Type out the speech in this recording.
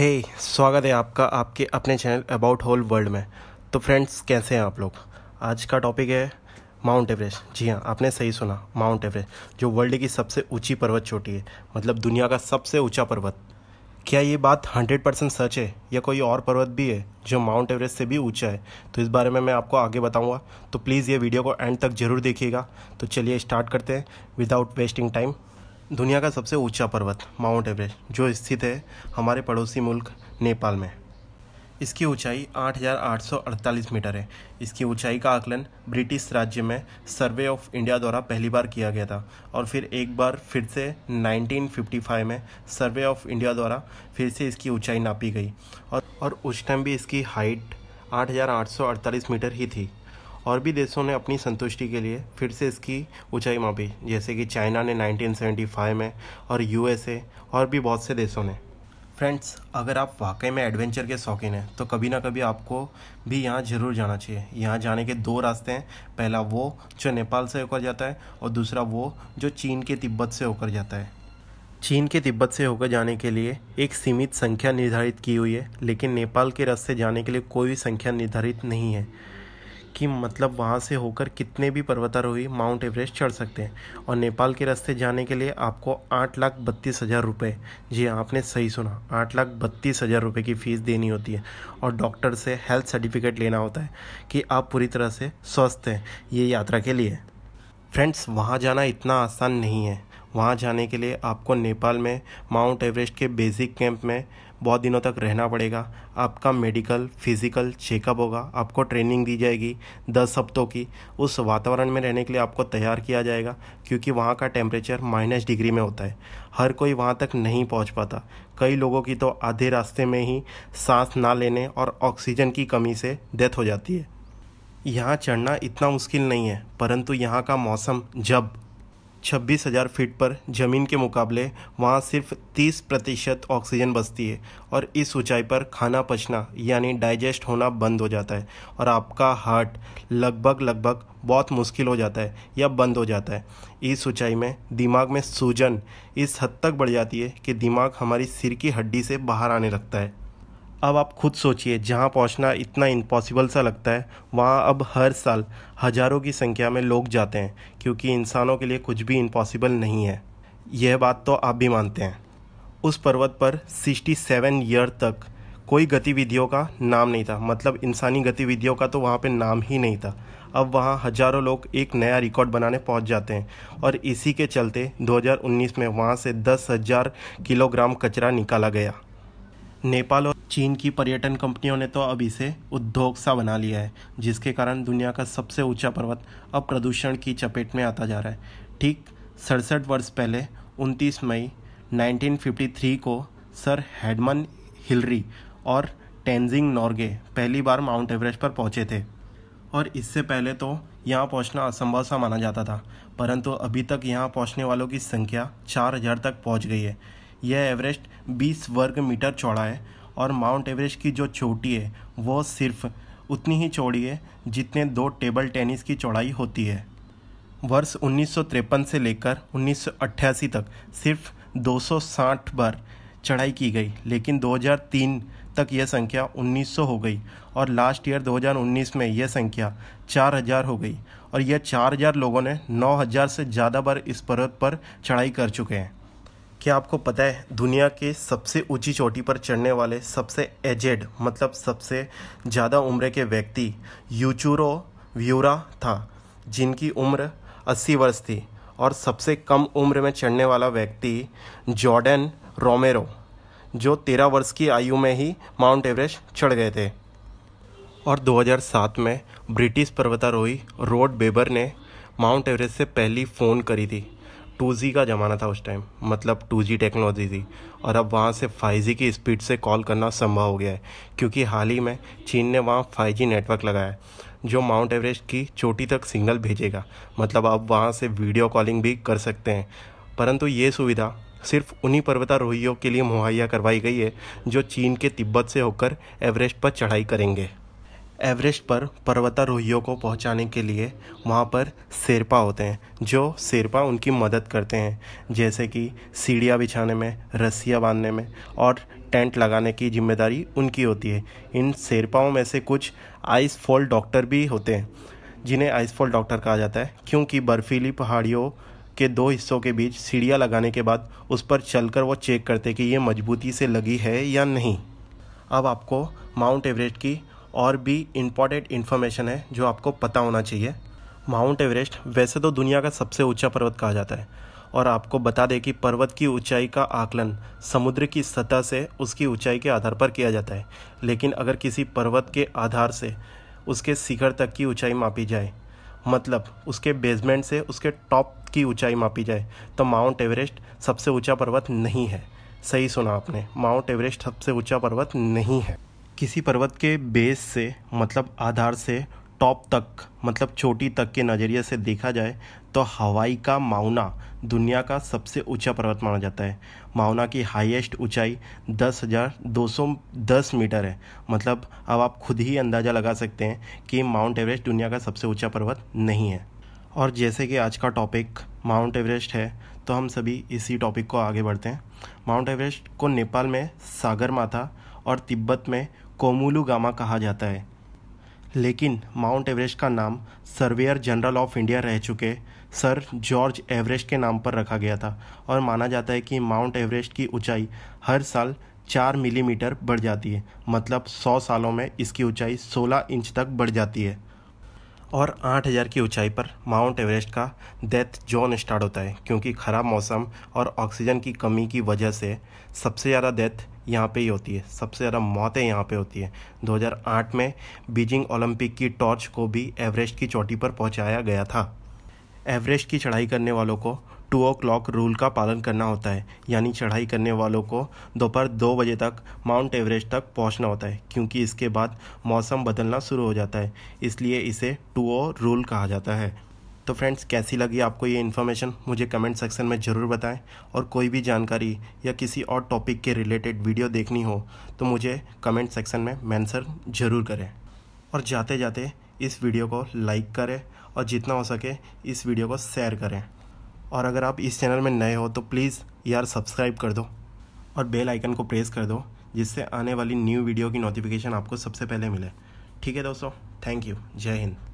हे hey, स्वागत है आपका आपके अपने चैनल अबाउट होल वर्ल्ड में तो फ्रेंड्स कैसे हैं आप लोग आज का टॉपिक है माउंट एवरेस्ट जी हाँ आपने सही सुना माउंट एवरेस्ट जो वर्ल्ड की सबसे ऊंची पर्वत चोटी है मतलब दुनिया का सबसे ऊंचा पर्वत क्या ये बात हंड्रेड परसेंट सच है या कोई और पर्वत भी है जो माउंट एवरेस्ट से भी ऊंचा है तो इस बारे में मैं आपको आगे बताऊंगा तो प्लीज़ ये वीडियो को एंड तक ज़रूर देखिएगा तो चलिए स्टार्ट करते हैं विदाउट वेस्टिंग टाइम दुनिया का सबसे ऊंचा पर्वत माउंट एवरेस्ट जो स्थित है हमारे पड़ोसी मुल्क नेपाल में इसकी ऊंचाई 8,848 मीटर है इसकी ऊंचाई का आकलन ब्रिटिश राज्य में सर्वे ऑफ इंडिया द्वारा पहली बार किया गया था और फिर एक बार फिर से 1955 में सर्वे ऑफ इंडिया द्वारा फिर से इसकी ऊंचाई नापी गई और और उस टाइम भी इसकी हाइट 8,848 मीटर ही थी और भी देशों ने अपनी संतुष्टि के लिए फिर से इसकी ऊंचाई मापी जैसे कि चाइना ने 1975 में और यूएसए और भी बहुत से देशों ने फ्रेंड्स अगर आप वाकई में एडवेंचर के शौकीन हैं तो कभी ना कभी आपको भी यहाँ ज़रूर जाना चाहिए यहाँ जाने के दो रास्ते हैं पहला वो जो नेपाल से होकर जाता है और दूसरा वो जो चीन के तिब्बत से होकर जाता है चीन के तिब्बत से होकर जाने के लिए एक सीमित संख्या निर्धारित की हुई है लेकिन नेपाल के रास्ते जाने के लिए कोई भी संख्या निर्धारित नहीं है कि मतलब वहाँ से होकर कितने भी पर्वतारोही माउंट एवरेस्ट चढ़ सकते हैं और नेपाल के रास्ते जाने के लिए आपको आठ लाख बत्तीस हज़ार रुपये जी हाँ, आपने सही सुना आठ लाख बत्तीस हज़ार रुपये की फ़ीस देनी होती है और डॉक्टर से हेल्थ सर्टिफिकेट लेना होता है कि आप पूरी तरह से स्वस्थ हैं ये यात्रा के लिए फ्रेंड्स वहाँ जाना इतना आसान नहीं है वहाँ जाने के लिए आपको नेपाल में माउंट एवरेस्ट के बेसिक कैंप में बहुत दिनों तक रहना पड़ेगा आपका मेडिकल फिज़िकल चेकअप होगा आपको ट्रेनिंग दी जाएगी दस हफ्तों की उस वातावरण में रहने के लिए आपको तैयार किया जाएगा क्योंकि वहाँ का टेम्परेचर माइनस डिग्री में होता है हर कोई वहाँ तक नहीं पहुँच पाता कई लोगों की तो आधे रास्ते में ही सांस ना लेने और ऑक्सीजन की कमी से डेथ हो जाती है यहाँ चढ़ना इतना मुश्किल नहीं है परंतु यहाँ का मौसम जब छब्बीस हज़ार फीट पर ज़मीन के मुकाबले वहाँ सिर्फ तीस प्रतिशत ऑक्सीजन बचती है और इस ऊंचाई पर खाना पचना यानी डाइजेस्ट होना बंद हो जाता है और आपका हार्ट लगभग लगभग बहुत मुश्किल हो जाता है या बंद हो जाता है इस ऊंचाई में दिमाग में सूजन इस हद तक बढ़ जाती है कि दिमाग हमारी सिर की हड्डी से बाहर आने लगता है अब आप खुद सोचिए जहाँ पहुँचना इतना इम्पॉसिबल सा लगता है वहाँ अब हर साल हज़ारों की संख्या में लोग जाते हैं क्योंकि इंसानों के लिए कुछ भी इम्पॉसिबल नहीं है यह बात तो आप भी मानते हैं उस पर्वत पर 67 ईयर तक कोई गतिविधियों का नाम नहीं था मतलब इंसानी गतिविधियों का तो वहाँ पे नाम ही नहीं था अब वहाँ हजारों लोग एक नया रिकॉर्ड बनाने पहुँच जाते हैं और इसी के चलते 2019 में वहाँ से दस हज़ार किलोग्राम कचरा निकाला गया नेपाल और चीन की पर्यटन कंपनियों ने तो अब इसे उद्योग सा बना लिया है जिसके कारण दुनिया का सबसे ऊंचा पर्वत अब प्रदूषण की चपेट में आता जा रहा है ठीक सड़सठ वर्ष पहले 29 मई 1953 को सर हेडमन हिलरी और टेंजिंग नॉर्गे पहली बार माउंट एवरेस्ट पर पहुंचे थे और इससे पहले तो यहाँ पहुँचना असंभव सा माना जाता था परंतु अभी तक यहाँ पहुँचने वालों की संख्या चार हज़ार तक पहुँच गई है यह एवरेस्ट 20 वर्ग मीटर चौड़ा है और माउंट एवरेस्ट की जो चोटी है वो सिर्फ उतनी ही चौड़ी है जितने दो टेबल टेनिस की चौड़ाई होती है वर्ष उन्नीस से लेकर उन्नीस तक सिर्फ 260 बार चढ़ाई की गई लेकिन 2003 तक यह संख्या 1900 हो गई और लास्ट ईयर 2019 में यह संख्या 4000 हो गई और यह 4000 लोगों ने 9000 से ज़्यादा बार इस पर्वत पर चढ़ाई कर चुके हैं क्या आपको पता है दुनिया के सबसे ऊंची चोटी पर चढ़ने वाले सबसे एजेड मतलब सबसे ज़्यादा उम्र के व्यक्ति यूचूरो व्यूरा था जिनकी उम्र 80 वर्ष थी और सबसे कम उम्र में चढ़ने वाला व्यक्ति जॉर्डन रोमेरो जो 13 वर्ष की आयु में ही माउंट एवरेस्ट चढ़ गए थे और 2007 में ब्रिटिश पर्वतारोही रोड बेबर ने माउंट एवरेस्ट से पहली फ़ोन करी थी टू का ज़माना था उस टाइम मतलब टू टेक्नोलॉजी थी और अब वहाँ से फाइव की स्पीड से कॉल करना संभव हो गया है क्योंकि हाल ही में चीन ने वहाँ फाइव नेटवर्क लगाया है जो माउंट एवरेस्ट की चोटी तक सिग्नल भेजेगा मतलब आप वहाँ से वीडियो कॉलिंग भी कर सकते हैं परंतु ये सुविधा सिर्फ उन्हीं पर्वतारोहियों के लिए मुहैया करवाई गई है जो चीन के तिब्बत से होकर एवरेस्ट पर चढ़ाई करेंगे एवरेस्ट पर पर्वतारोहियों को पहुंचाने के लिए वहाँ पर शेरपा होते हैं जो शेरपा उनकी मदद करते हैं जैसे कि सीढ़ियाँ बिछाने में रस्सियाँ बांधने में और टेंट लगाने की जिम्मेदारी उनकी होती है इन शेरपाओं में से कुछ आइस फॉल डॉक्टर भी होते हैं जिन्हें आइस फॉल डॉक्टर कहा जाता है क्योंकि बर्फीली पहाड़ियों के दो हिस्सों के बीच सीढ़ियाँ लगाने के बाद उस पर चलकर वो चेक करते कि ये मजबूती से लगी है या नहीं अब आपको माउंट एवरेस्ट की और भी इम्पॉर्टेंट इन्फॉर्मेशन है जो आपको पता होना चाहिए माउंट एवरेस्ट वैसे तो दुनिया का सबसे ऊंचा पर्वत कहा जाता है और आपको बता दें कि पर्वत की ऊंचाई का आकलन समुद्र की सतह से उसकी ऊंचाई के आधार पर किया जाता है लेकिन अगर किसी पर्वत के आधार से उसके शिखर तक की ऊंचाई मापी जाए मतलब उसके बेसमेंट से उसके टॉप की ऊंचाई मापी जाए तो माउंट एवरेस्ट सबसे ऊंचा पर्वत नहीं है सही सुना आपने माउंट एवरेस्ट सबसे ऊंचा पर्वत नहीं है किसी पर्वत के बेस से मतलब आधार से टॉप तक मतलब चोटी तक के नज़रिए से देखा जाए तो हवाई का माउना दुनिया का सबसे ऊंचा पर्वत माना जाता है माउना की हाईएस्ट ऊंचाई दस हज़ार दो सौ दस मीटर है मतलब अब आप खुद ही अंदाज़ा लगा सकते हैं कि माउंट एवरेस्ट दुनिया का सबसे ऊंचा पर्वत नहीं है और जैसे कि आज का टॉपिक माउंट एवरेस्ट है तो हम सभी इसी टॉपिक को आगे बढ़ते हैं माउंट एवरेस्ट को नेपाल में सागर माथा और तिब्बत में कोमुलू गामा कहा जाता है लेकिन माउंट एवरेस्ट का नाम सर्वेयर जनरल ऑफ इंडिया रह चुके सर जॉर्ज एवरेस्ट के नाम पर रखा गया था और माना जाता है कि माउंट एवरेस्ट की ऊंचाई हर साल चार मिलीमीटर बढ़ जाती है मतलब सौ सालों में इसकी ऊंचाई सोलह इंच तक बढ़ जाती है और आठ हज़ार की ऊंचाई पर माउंट एवरेस्ट का डेथ जोन स्टार्ट होता है क्योंकि ख़राब मौसम और ऑक्सीजन की कमी की वजह से सबसे ज़्यादा डेथ यहाँ पे ही होती है सबसे ज़्यादा मौतें यहाँ पे होती है 2008 में बीजिंग ओलंपिक की टॉर्च को भी एवरेस्ट की चोटी पर पहुँचाया गया था एवरेस्ट की चढ़ाई करने वालों को टू ओ क्लॉक रूल का पालन करना होता है यानी चढ़ाई करने वालों को दोपहर दो बजे तक माउंट एवरेस्ट तक पहुंचना होता है क्योंकि इसके बाद मौसम बदलना शुरू हो जाता है इसलिए इसे टू ओ रूल कहा जाता है तो फ्रेंड्स कैसी लगी आपको ये इन्फॉर्मेशन मुझे कमेंट सेक्शन में ज़रूर बताएं और कोई भी जानकारी या किसी और टॉपिक के रिलेटेड वीडियो देखनी हो तो मुझे कमेंट सेक्शन में मैंसर ज़रूर करें और जाते जाते इस वीडियो को लाइक करें और जितना हो सके इस वीडियो को शेयर करें और अगर आप इस चैनल में नए हो तो प्लीज़ यार सब्सक्राइब कर दो और बेल आइकन को प्रेस कर दो जिससे आने वाली न्यू वीडियो की नोटिफिकेशन आपको सबसे पहले मिले ठीक है दोस्तों थैंक यू जय हिंद